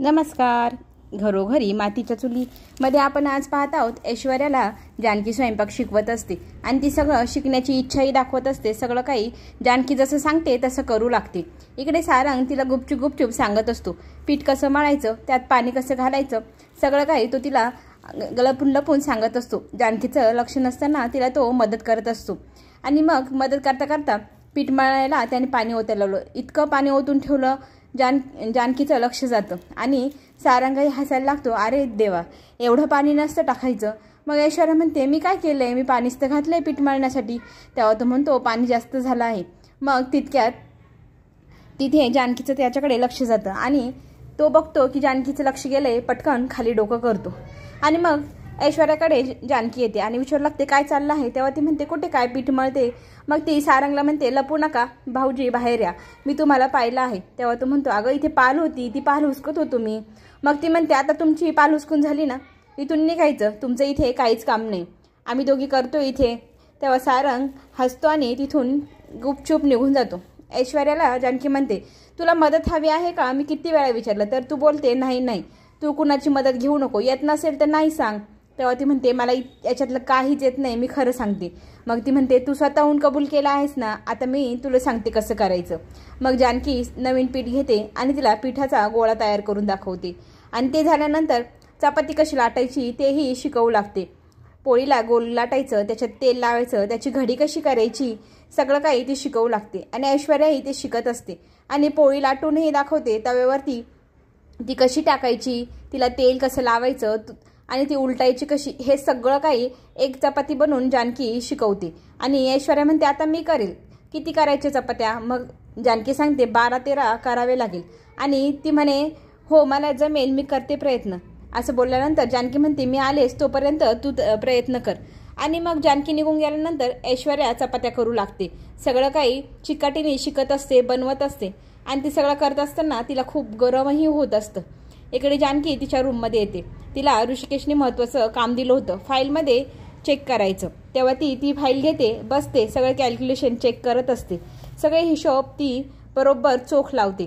नमस्कार घरोघरी मातीच्या चुलीमध्ये आपण आज पाहत आहोत ऐश्वर्याला जानकी स्वयंपाक शिकवत असते आणि ती सगळं शिकण्याची इच्छाही दाखवत असते सगळं काही जानकी जसं सांगते तसं करू लागते इकडे सारंग तिला गुपचूप गुपचूप सांगत असतो पीठ कसं मळायचं त्यात पाणी कसं घालायचं सगळं काही तो तिला लपून लपून सांगत असतो जानकीचं लक्ष नसताना तिला तो मदत करत असतो आणि मग मदत करता करता पीठ मळायला त्याने पाणी ओतायला लावलं इतकं पाणी ओतून ठेवलं जान जानकीचं लक्ष जातं आणि सारंग हसायला लागतो अरे देवा एवढं पाणी नसतं टाकायचं मग ऐश्वर्या म्हणते मी काय केलं आहे मी पाणीच तर घातलं आहे पीठ मळण्यासाठी तेव्हा तो म्हणतो पाणी जास्त झालं आहे मग तितक्यात तिथे जानकीचं त्याच्याकडे लक्ष जातं आणि तो बघतो की जानकीचं लक्ष गेलं आहे पटकन खाली डोकं करतो आणि मग ऐश्वर्याकडे जानकी येते आणि विचारू लागते काय चाललं आहे तेव्हा ती म्हणते कुठे काय पीठ मळते मग ती सारंगला म्हणते लपू नका भाऊजी बाहेर या मी तुम्हाला पाहिलं आहे तेव्हा तो म्हणतो अगं इथे पाल होती ती पाल हुसकत होतो मी मग ती म्हणते आता तुमची पाल हुसकून झाली ना इथून निघायचं तुमचं इथे काहीच काम नाही आम्ही दोघी करतो इथे तेव्हा सारंग हसतो आणि तिथून गुपचूप निघून जातो ऐश्वर्याला जानकी म्हणते तुला मदत हवी आहे का मी किती वेळा विचारलं तर तू बोलते नाही नाही तू कुणाची मदत घेऊ नको येत नसेल तर नाही सांग तेव्हा ती म्हणते मला याच्यातलं काहीच येत नाही मी खरं सांगते मग ती म्हणते तू स्वतःहून कबूल केला आहेस ना आता मी तुला सांगते कसं करायचं मग जानकी नवीन पीठ घेते आणि तिला पिठाचा गोळा तयार करून दाखवते आणि ते झाल्यानंतर चपाती कशी लाटायची तेही शिकवू लागते पोळीला गोल लाटायचं त्याच्यात तेल लावायचं त्याची घडी कशी करायची सगळं काही ती शिकवू लागते आणि ऐश्वर्याही ते शिकत असते आणि पोळी लाटूनही दाखवते तव्यावरती ती कशी टाकायची तिला तेल कसं लावायचं आणि ती उलटायची कशी हे सगळं काही एक चपाती बनवून जानकी शिकवते आणि ऐश्वर्या म्हणते आता मी करेल किती करायचे चपात्या मग जानकी सांगते बारा तेरा करावे लागेल आणि ती म्हणे हो मला जमेल मी करते प्रयत्न असं बोलल्यानंतर जानकी म्हणते मी आलेस तोपर्यंत तू प्रयत्न कर आणि मग जानकी निघून गेल्यानंतर ऐश्वर्या चपात्या करू लागते सगळं काही चिकाटीने शिकत असते बनवत असते आणि ती सगळं करत असताना तिला खूप गरमही होत असतं इकडे जानकी तिच्या रूममध्ये येते तिला ऋषिकेशने महत्त्वाचं काम दिलं होतं फाईलमध्ये चेक करायचं तेव्हा ती ती फाईल घेते बसते सगळे कॅल्क्युलेशन चेक करत असते सगळे हिशोब ती बरोबर चोख लावते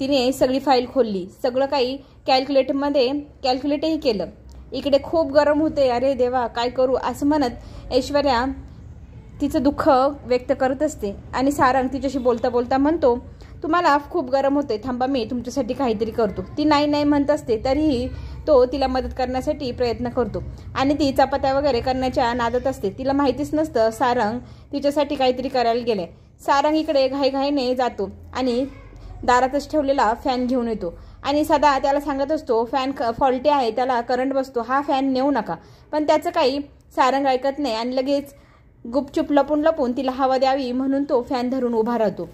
तिने सगळी फाईल खोलली सगळं काही कॅल्क्युलेटरमध्ये कॅल्क्युलेटही केलं इकडे खूप गरम होते अरे देवा काय करू असं म्हणत ऐश्वर्या तिचं दुःख व्यक्त करत असते आणि सारंग तिच्याशी बोलता बोलता म्हणतो तुम्हाला खूप गरम होते थांबा मी तुमच्यासाठी काहीतरी करतो ती नाही नाही म्हणत असते तरीही तो तिला मदत करण्यासाठी प्रयत्न करतो आणि ती चपात्या वगैरे करण्याच्या नादात असते तिला माहितीच नसतं सारंग तिच्यासाठी काहीतरी करायला गेले सारंग इकडे घाईघाईने जातो आणि दारातच ठेवलेला फॅन घेऊन येतो आणि सदा त्याला सांगत असतो फॅन फॉल्टी आहे त्याला करंट बसतो हा फॅन नेऊ नका पण त्याचं काही सारंग ऐकत नाही आणि लगेच गुपचूप लपून लपून तिला हवा द्यावी म्हणून तो फॅन धरून उभा राहतो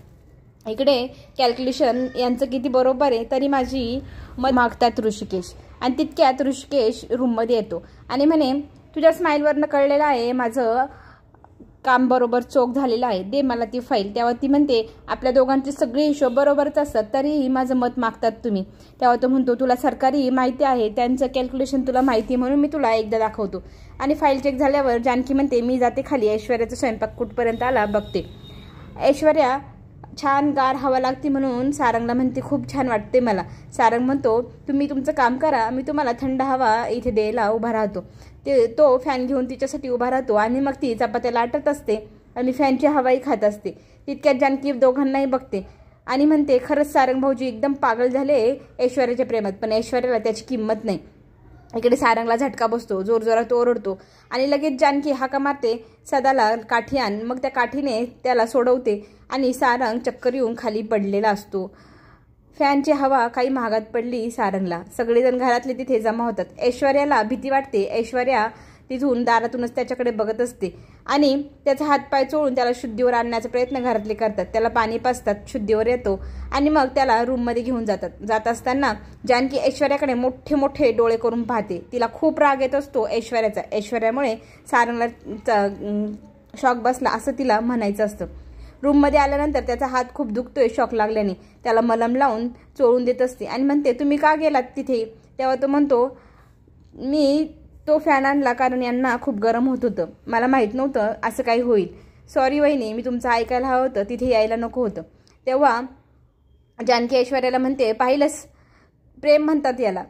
इकडे कॅल्क्युलेशन यांचं किती बरोबर आहे तरी माझी मत मागतात ऋषिकेश आणि तितक्यात ऋषिकेश रूममध्ये येतो आणि म्हणे तुझ्या स्माईलवरनं कळलेलं आहे माझं काम बरोबर चोख झालेलं आहे दे मला ती फाईल तेव्हा ती म्हणते आपल्या दोघांचे सगळे हिशोब बरोबरच असतात तरीही माझं मत मागतात तुम्ही तेव्हा तो म्हणतो तुला सरकारी माहिती आहे त्यांचं कॅल्क्युलेशन तुला माहिती म्हणून मी तुला एकदा दाखवतो आणि फाईल चेक झाल्यावर जानकी म्हणते मी जाते खाली ऐश्वर्याचा स्वयंपाक कुठपर्यंत आला बघते ऐश्वर्या छान गार हवा लागते म्हणून सारंगला म्हणते खूप छान वाटते मला सारंग म्हणतो तुम्ही तुमचं काम करा मी तुम्हाला थंड हवा इथे द्यायला उभा राहतो ते तो फॅन घेऊन तिच्यासाठी उभा राहतो आणि मग ती चपात्याला आटत असते आणि फॅनची हवाही खात असते तितक्यात जानकी दोघांनाही बघते आणि म्हणते खरंच सारंग भाऊजी एकदम पागल झाले ऐश्वर्याच्या प्रेमात पण ऐश्वर्याला त्याची किंमत नाही इकडे सारंगला झटका बसतो जोरजोरात ओरडतो आणि लगेच जानकी हाका मारते सदाला काठी आण मग त्या काठीने त्याला सोडवते आणि सारंग चक्कर येऊन खाली पडलेला असतो फॅनची हवा काही महागात पडली सारंगला सगळेजण घरातले तिथे जमा होतात ऐश्वर्याला भीती वाटते ऐश्वर्या ती दारातूनच त्याच्याकडे बघत असते आणि त्याचा हातपाय चोळून त्याला शुद्धीवर आणण्याचा प्रयत्न घरातले करतात त्याला पाणी पाजतात शुद्धीवर येतो आणि मग त्याला रूममध्ये घेऊन जातात जात असताना जानकी ऐश्वर्याकडे मोठे मोठे डोळे करून पाहते तिला खूप राग येत असतो ऐश्वर्याचा ऐश्वर्यामुळे सारंगला शॉक बसला असं तिला म्हणायचं असतं रूममध्ये आल्यानंतर त्याचा हात खूप दुखतोय शॉक लागल्याने त्याला मलम लावून चोळून देत असते आणि म्हणते तुम्ही का गेलात तिथे तेव्हा तो म्हणतो मी तो फॅन आणला कारण यांना खूप गरम होत होतं मला माहीत नव्हतं असं काही होईल सॉरी वहिनी मी तुमचं ऐकायला हवं होतं तिथे यायला नको होतं तेव्हा जानकी ऐश्वर्याला म्हणते पाहिलंस प्रेम म्हणतात याला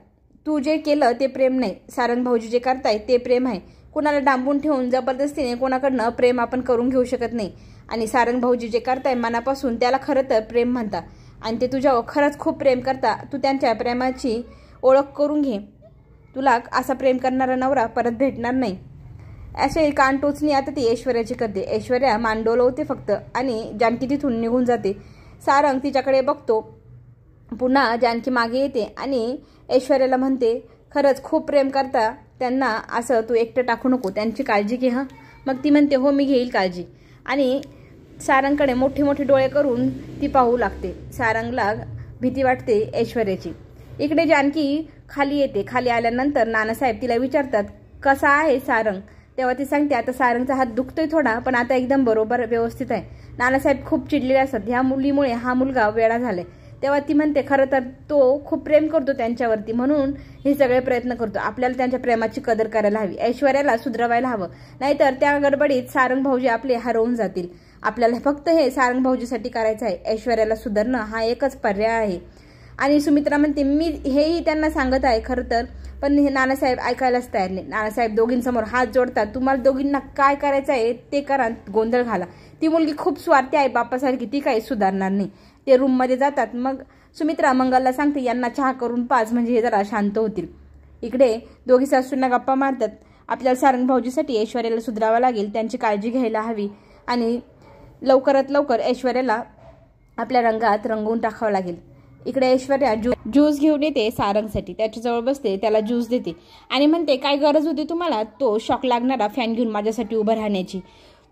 तू जे केलं ते प्रेम नाही सारंग भाऊजी जे करतायत ते प्रेम आहे कोणाला डांबून ठेवून जबरदस्तीने कोणाकडनं प्रेम आपण करून घेऊ शकत नाही आणि सारंग भाऊजी जे करताय मनापासून त्याला खरं तर प्रेम म्हणता आणि ते तुझ्यावर खरंच खूप प्रेम करता तू त्यांच्या प्रेमाची ओळख करून घे तुला असा प्रेम करणारा नवरा परत भेटणार नाही असे कान टोचणी आता ती ऐश्वर्याची करते ऐश्वर्या मांडोल होते फक्त आणि जानकी तिथून निघून जाते सारंग तिच्याकडे बघतो पुन्हा जानकी मागे येते आणि ऐश्वर्याला म्हणते खरंच खूप प्रेम करता त्यांना असं तू एकटं टाकू नको त्यांची काळजी घे हां मग ती म्हणते हो मी घेईल काळजी आणि सारंगकडे मोठे मोठे डोळे करून ती पाहू लागते सारंगला भीती वाटते ऐश्वर्याची इकडे जानकी खाली येते खाली आल्यानंतर नानासाहेब तिला विचारतात कसा आहे सारंग तेव्हा ती सांगते आता सारंगचा हात दुखतोय थोडा पण आता एकदम बरोबर व्यवस्थित आहे नानासाहेब खूप चिडलेले असतात ह्या मुलीमुळे हा मुलगा वेळा झालाय तेव्हा ती म्हणते खरं तर तो खूप प्रेम करतो त्यांच्यावरती म्हणून हे सगळे प्रयत्न करतो आपल्याला त्यांच्या प्रेमाची कदर करायला हवी ऐश्वर्याला सुधरवायला हवं नाहीतर त्या गडबडीत सारंग भाऊजी आपले हरवून जातील आपल्याला फक्त हे सारंग भाऊजीसाठी करायचं आहे ऐश्वर्याला सुधारणं हा एकच पर्याय आहे आणि सुमित्रा म्हणते मी हेही त्यांना सांगत आहे खरं तर पण हे नानासाहेब ऐकायलाच तयार नाही नानासाहेब दोघींसमोर हात जोडतात तुम्हाला दोघींना काय करायचं आहे ते करा गोंधळ घाला ती मुलगी खूप स्वार्थी आहे बापासारखी ती काही सुधारणार नाही ते रूममध्ये जातात मग सुमित्रा मंगलला सांगते यांना चहा करून पाच म्हणजे हे जरा शांत होतील इकडे दोघी सासूंना गप्पा मारतात आपल्याला सारंग भाऊजीसाठी ऐश्वर्याला सुधरावं लागेल त्यांची काळजी घ्यायला हवी आणि लवकरात लवकर ऐश्वर्याला आपल्या रंगात रंगवून टाकावं लागेल इकडे ऐश्वर्या ज्यू ज्यूस घेऊन येते सारंगसाठी त्याच्याजवळ बसते त्याला ज्यूस देते आणि म्हणते काय गरज होती तुम्हाला तो शॉक लागणारा फॅन घेऊन माझ्यासाठी उभं राहण्याची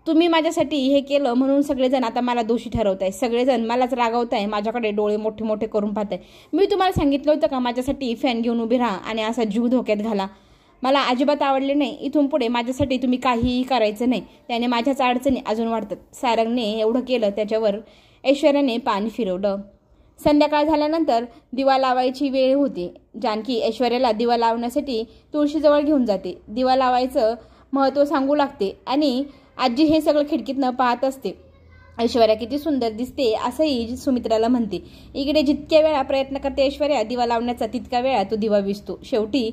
तुम्ही माझ्यासाठी हे केलं म्हणून सगळेजण आता मला दोषी आहे सगळेजण मलाच आहे माझ्याकडे डोळे मोठे मोठे करून पाहत आहे मी तुम्हाला सांगितलं होतं का माझ्यासाठी फॅन घेऊन उभी राहा आणि असा जीव धोक्यात घाला मला अजिबात आवडले नाही इथून पुढे माझ्यासाठी तुम्ही काहीही करायचं नाही त्याने माझ्याच अडचणी अजून वाढतात सारंगने एवढं केलं त्याच्यावर ऐश्वर्याने पाणी फिरवलं संध्याकाळ झाल्यानंतर दिवा लावायची वेळ होती जानकी ऐश्वर्याला दिवा लावण्यासाठी तुळशीजवळ घेऊन जाते दिवा लावायचं महत्त्व सांगू लागते आणि आजी हे सगळं खिडकीतनं पाहत असते ऐश्वर्या किती सुंदर दिसते असंही सुमित्राला म्हणते इकडे जितक्या वेळा प्रयत्न करते ऐश्वर्या दिवा लावण्याचा तितका वेळा तो दिवा विसतो शेवटी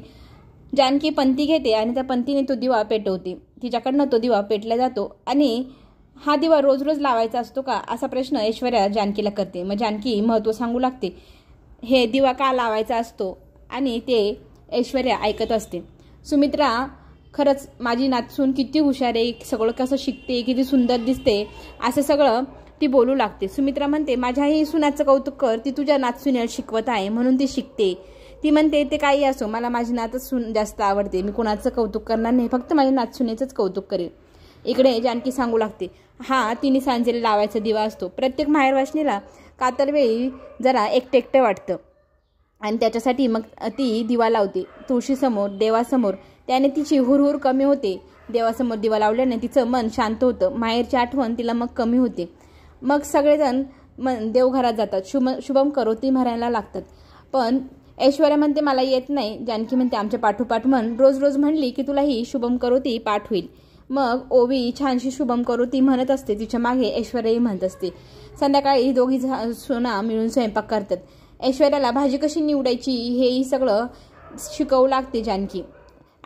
जानकी पंथी घेते आणि त्या पंथीने तो दिवा पेटवते तिच्याकडनं तो दिवा पेटला जातो आणि हा दिवा रोज रोज लावायचा असतो का असा प्रश्न ऐश्वर्या जानकीला करते मग जानकी महत्त्व सांगू लागते हे दिवा का लावायचा असतो आणि ते ऐश्वर्या ऐकत असते सुमित्रा खरंच माझी नातसून किती हुशार आहे सगळं कसं शिकते किती सुंदर दिसते असं सगळं ती बोलू लागते सुमित्रा म्हणते माझ्याही सुनाचं कौतुक कर ती तुझ्या नातसुन्याला शिकवत आहे म्हणून ती शिकते ती म्हणते ते काही असो मला माझी नातच सुन जास्त आवडते मी कोणाचं कौतुक करणार नाही फक्त माझ्या नातसुनेचंच कौतुक करेल इकडे जानकी सांगू लागते हा तिने सांजेला लावायचा दिवा असतो प्रत्येक माहेरवाशिनीला कातरवेळी जरा एकटेकटं वाटतं आणि त्याच्यासाठी मग ती दिवा लावते तुळशीसमोर देवासमोर त्याने तिची हुरहुर कमी होते देवासमोर दिवा लावल्याने तिचं मन शांत होतं माहेरची आठवण तिला मग कमी होते मग सगळेजण मन देवघरात जातात शुभ शुभम करोती म्हणायला लागतात पण ऐश्वर्या म्हणते मला येत नाही जानकी म्हणते आमच्या पाठोपाठ म्हण रोज रोज म्हणली की तुला ही शुभम करोती पाठ होईल मग ओवी छानशी शुभम करू ती म्हणत असते तिच्या मागे ऐश्वर्याही म्हणत असते संध्याकाळी दोघी सोना मिळून स्वयंपाक करतात ऐश्वर्याला भाजी कशी निवडायची हेही सगळं शिकवू लागते जानकी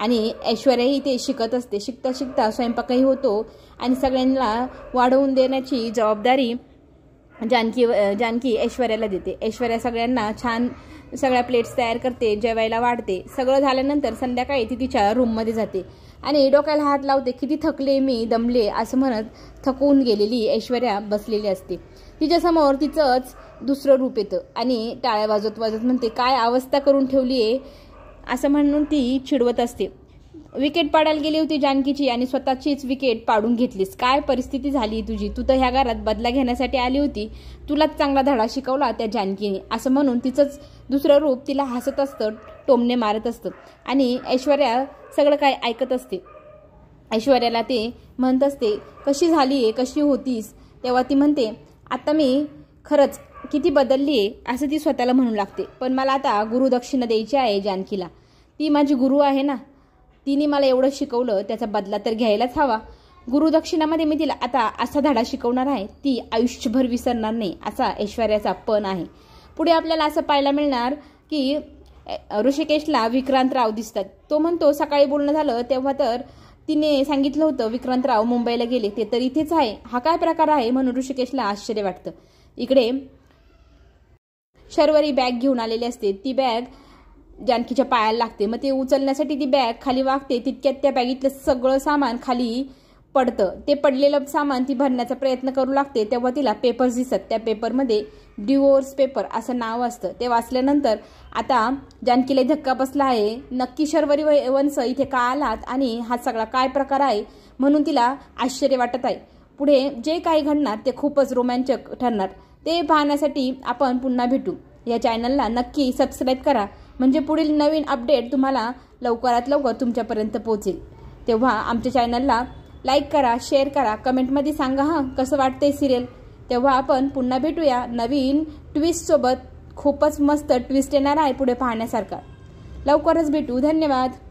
आणि ऐश्वर्याही ते शिकत असते शिकता शिकता स्वयंपाकही होतो आणि सगळ्यांना वाढवून देण्याची जबाबदारी जानकी जानकी ऐश्वर्याला देते ऐश्वर्या सगळ्यांना छान सगळ्या प्लेट्स तयार करते जेवायला वाढते सगळं झाल्यानंतर संध्याकाळी ती तिच्या रूममध्ये जाते आणि डोक्याला हात लावते किती थकले मी दमले असं म्हणत थकवून गेलेली ऐश्वर्या बसलेली असते तिच्यासमोर तिचंच दुसरं रूप येतं आणि टाळ्या वाजवत वाजत म्हणते काय अवस्था करून ठेवली आहे असं म्हणून ती चिडवत असते विकेट पाडायला गेली होती जानकीची आणि स्वतःचीच विकेट पाडून घेतलीस काय परिस्थिती झाली तुझी तू तर ह्या घरात बदला घेण्यासाठी आली होती तुलाच चांगला धडा शिकवला त्या जानकीने असं म्हणून तिचंच दुसरं रूप तिला हसत असतं टोमणे मारत असतं आणि ऐश्वर्या सगळं काय ऐकत असते ऐश्वर्याला ते म्हणत असते कशी झाली आहे कशी होतीस तेव्हा ती म्हणते आता मी खरंच किती बदलली आहे असं ती स्वतःला म्हणू लागते पण मला आता गुरुदक्षिणा द्यायची आहे जानकीला ती माझी गुरु आहे ना तिने मला एवढं शिकवलं त्याचा बदला तर घ्यायलाच हवा गुरुदक्षिणामध्ये मी तिला आता असा धडा शिकवणार आहे ती आयुष्यभर विसरणार नाही असा ऐश्वर्याचा पण आहे पुढे आपल्याला असं पाहायला मिळणार की ऋषिकेशला विक्रांतराव दिसतात तो म्हणतो सकाळी बोलणं झालं तेव्हा तर तिने सांगितलं होतं विक्रांतराव मुंबईला गेले ते तर इथेच आहे हा काय प्रकार आहे म्हणून ऋषिकेशला आश्चर्य वाटतं इकडे शर्वरी बॅग घेऊन आलेली असते ती बॅग जानकीच्या पायाला लागते मग ते उचलण्यासाठी ती बॅग खाली वागते तितक्यात त्या बॅगीतलं सगळं सामान खाली पडतं ते पडलेलं सामान ती भरण्याचा प्रयत्न करू लागते तेव्हा तिला पेपर्स दिसत त्या पेपरमध्ये डिवोर्स पेपर असं नाव असतं ते वाचल्यानंतर आता जानकीला धक्का बसला आहे नक्की शर्वरी वंस इथे का आलात आणि हा सगळा काय प्रकार आहे म्हणून तिला आश्चर्य वाटत आहे पुढे जे काही घडणार ते खूपच रोमांचक ठरणार ते पाहण्यासाठी आपण पुन्हा भेटू या चॅनलला नक्की सबस्क्राईब करा म्हणजे पुढील नवीन अपडेट तुम्हाला लवकरात लवकर तुमच्यापर्यंत पोहोचेल तेव्हा आमच्या चॅनलला लाईक करा शेअर करा कमेंटमध्ये सांगा हां कसं वाटतंय सिरियल तेव्हा आपण पुन्हा भेटूया नवीन ट्विस्टसोबत खूपच मस्त ट्विस्ट येणार आहे पुढे पाहण्यासारखा लवकरच भेटू धन्यवाद